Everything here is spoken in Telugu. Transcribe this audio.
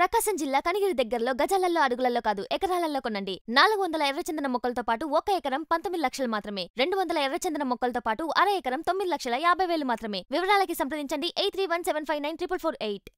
ప్రకాశం జిల్లా కనిగిరి దగ్గరలో గజాలలో అడుగులలో కాదు ఎకరాలలో కొనండి నాలుగు వందల ఎర్రచందన మొక్కలతో పాటు ఒక ఎకరం పంతొమ్మిది లక్షలు మాత్రమే రెండు వందల ఎర్రచందన మొక్కలతో పాటు అర ఎకరం తొమ్మిది లక్షల యాభై వేలు మాత్రమే వివరాలకి సంప్రదించండి eight three one seven five nine triple four eight